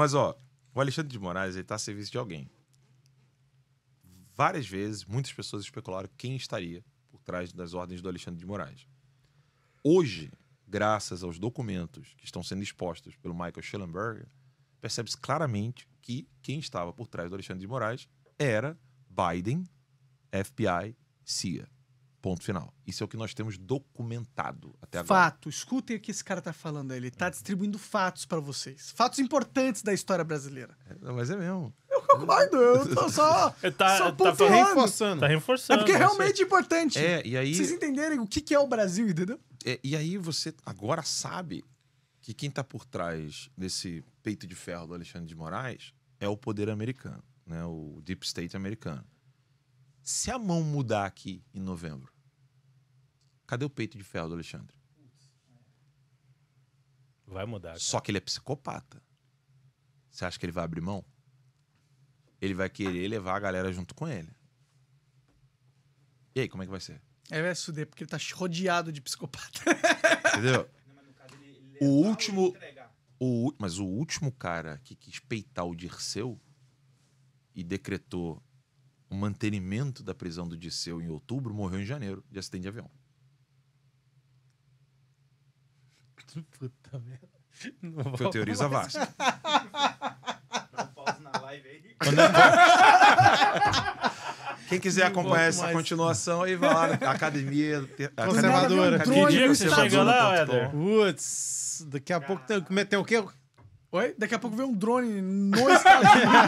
Mas, ó, o Alexandre de Moraes, ele tá a serviço de alguém. Várias vezes, muitas pessoas especularam quem estaria por trás das ordens do Alexandre de Moraes. Hoje, graças aos documentos que estão sendo expostos pelo Michael Schellenberger, percebe-se claramente que quem estava por trás do Alexandre de Moraes era Biden, FBI, CIA. Ponto final. Isso é o que nós temos documentado até agora. Fato. Escutem o que esse cara tá falando. Ele tá é. distribuindo fatos para vocês. Fatos importantes da história brasileira. É, mas é mesmo. Eu concordo. Eu tô só. Tá, tá, só tá, reforçando. Tá reforçando. É porque né? é realmente importante. É, e aí. Vocês entenderem o que, que é o Brasil, entendeu? É, e aí você agora sabe que quem tá por trás desse peito de ferro do Alexandre de Moraes é o poder americano, né? O deep state americano. Se a mão mudar aqui em novembro, cadê o peito de ferro do Alexandre? Vai mudar. Cara. Só que ele é psicopata. Você acha que ele vai abrir mão? Ele vai querer levar a galera junto com ele. E aí, como é que vai ser? É, vai fuder, porque ele tá rodeado de psicopata. Entendeu? Não, caso, ele o é último. O, mas o último cara que quis peitar o Dirceu e decretou o mantenimento da prisão do Disseu em outubro, morreu em janeiro de acidente de avião. Puta merda. Não Foi o Teoriza mais. Dá um na live aí. Quem quiser acompanhar essa mais. continuação aí, vai lá na Academia Conservadora. Que dia que você chegou lá, Putz, daqui a pouco tem, tem o quê? Oi? Daqui a pouco vem um drone no Estados Unidos.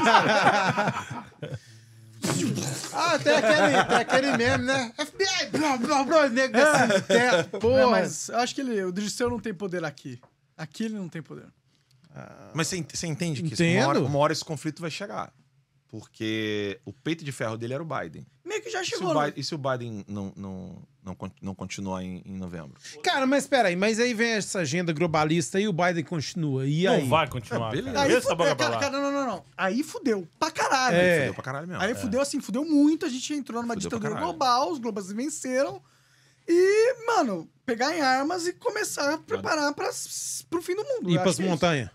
Ah, tem aquele, tem aquele meme, né? FBI, blá, blá, blá, nego assim, teto, porra. Não, mas eu acho que ele, o Dirceu não tem poder aqui. Aqui ele não tem poder. Ah. Mas você entende que uma, hora, uma hora esse conflito vai chegar. Porque o peito de ferro dele era o Biden. Meio que já chegou. Se o Biden, né? e se o Biden não, não, não, não continuar em, em novembro? Cara, mas peraí, mas aí vem essa agenda globalista e o Biden continua. E aí? Não vai continuar. É, cara. Aí Essa fudeu, cara, cara, não, não, não. Aí fudeu. Pra caralho. É. Fudeu pra caralho mesmo. Aí é. fudeu assim, fudeu muito. A gente entrou numa Fudeu ditadura global, os globos venceram. E, mano, pegar em armas e começar a preparar pra, pro fim do mundo. E acho pras é montanhas?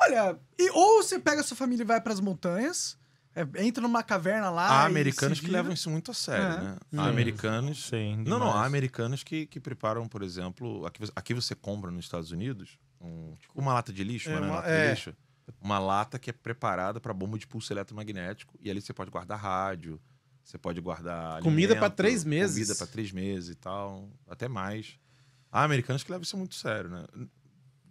Olha, e, ou você pega a sua família e vai para as montanhas, é, entra numa caverna lá. Há americanos que levam isso muito a sério, é. né? Há americanos. Sim, não, não, há americanos que, que preparam, por exemplo, aqui, aqui você compra nos Estados Unidos um, tipo uma lata de lixo, é, uma, uma lata é. de lixo. Uma lata que é preparada para bomba de pulso eletromagnético. E ali você pode guardar rádio, você pode guardar. Comida para três meses. Comida para três meses e tal, até mais. Há americanos que levam isso muito sério, né?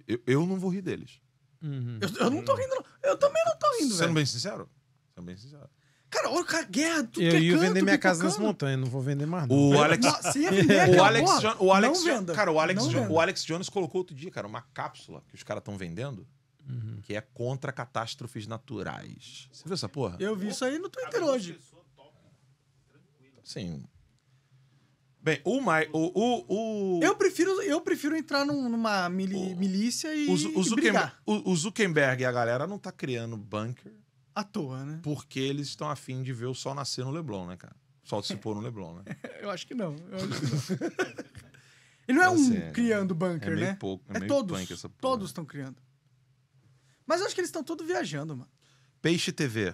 Eu, eu não vou rir deles. Uhum. Eu, eu, não tô uhum. rindo, não. Eu também não tô rindo, Sendo velho. bem sincero? Sendo bem sincero. Cara, olha a guerra, eu, que é ia vender minha é casa nas montanhas, não vou vender mais não. O Alex... Não, ia vender, o Alex, o Alex Cara, o Alex, o Alex Jones colocou outro dia, cara, uma cápsula que os caras estão vendendo. Uhum. Que é contra catástrofes naturais. Você viu essa porra? Eu vi isso aí no Twitter hoje. Sim, Bem, o, My, o, o, o... Eu, prefiro, eu prefiro entrar num, numa mili, milícia e. O, o, Zuckerberg, o, Zuckerberg e a galera não tá criando bunker. À toa, né? Porque eles estão afim de ver o sol nascer no Leblon, né, cara? O sol se pôr no Leblon, né? eu acho que não. Acho que não. Ele não é um é, criando bunker, é meio né? Pouco, é, é meio todos. Porra, todos estão criando. Mas eu acho que eles estão todos viajando, mano. Peixe TV.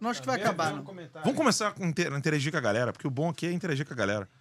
Não acho que tá vai acabar. Vamos começar a interagir com a galera, porque o bom aqui é interagir com a galera.